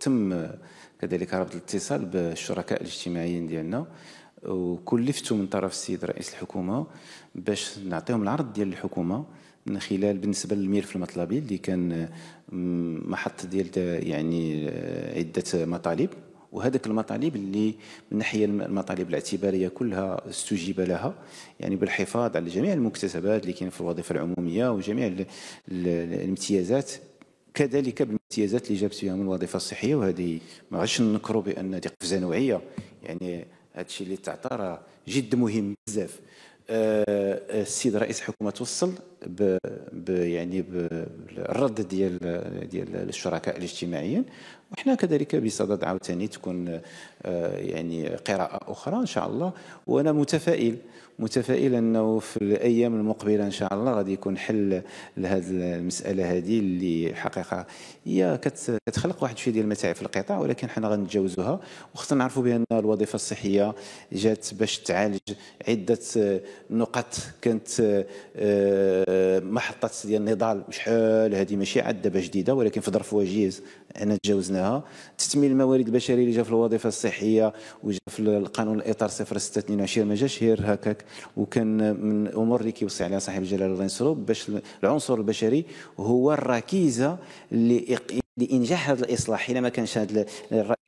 تم كذلك ربط الاتصال بالشركاء الاجتماعيين ديالنا وكلفت من طرف السيد رئيس الحكومه باش نعطيهم العرض ديال الحكومه من خلال بالنسبه للملف المطلبي اللي كان محط ديال يعني عده مطالب وهذاك المطالب اللي من ناحيه المطالب الاعتباريه كلها استجيب لها يعني بالحفاظ على جميع المكتسبات اللي كاين في الوظيفه العموميه وجميع الامتيازات كذلك بالامتيازات اللي جابت فيها من الوظيفه الصحيه وهذه ما غاديش ننكروا بان هذه قفزه نوعيه يعني هذا الشيء اللي تعطى راه جد مهم بزاف آه، السيد رئيس حكومه توصل ب يعني بالرد ديال ديال الشركاء الاجتماعيين وحنا كذلك بصدد عاوتاني تكون آه، يعني قراءه اخرى ان شاء الله وانا متفائل متفائل انه في الايام المقبله ان شاء الله غادي يكون حل لهذه المساله هذه اللي حقيقه هي كتخلق واحد شوية ديال المتاعب في القطاع ولكن حنا غنتجاوزوها وخصنا نعرفوا بان الوظيفه الصحيه جات باش تعالج عده آه، نقط كانت آه، محطات ديال النضال شحال هذه ماشي عاد دابا جديده ولكن في ظرف وجيز احنا تجاوزناها تثمين الموارد البشريه اللي جا في الوظيفه الصحيه وجا في القانون الاطار 0622 ما جاش غير هكاك وكان من الامور اللي كيوصي عليها صاحب الجلاله الله ينصرو باش العنصر البشري هو الركيزه اللي لانجاح هذا الاصلاح الا ما كانش هذا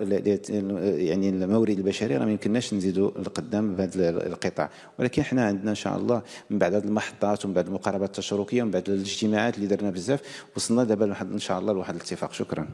يعني المورد البشري راه ما يمكنناش نزيدوا لقدام بهذا القطاع ولكن حنا عندنا ان شاء الله من بعد هذه المحطات ومن بعد المقاربات التشاركيه ومن بعد الاجتماعات اللي درنا بزاف وصلنا دابا ان شاء الله لواحد الاتفاق شكرا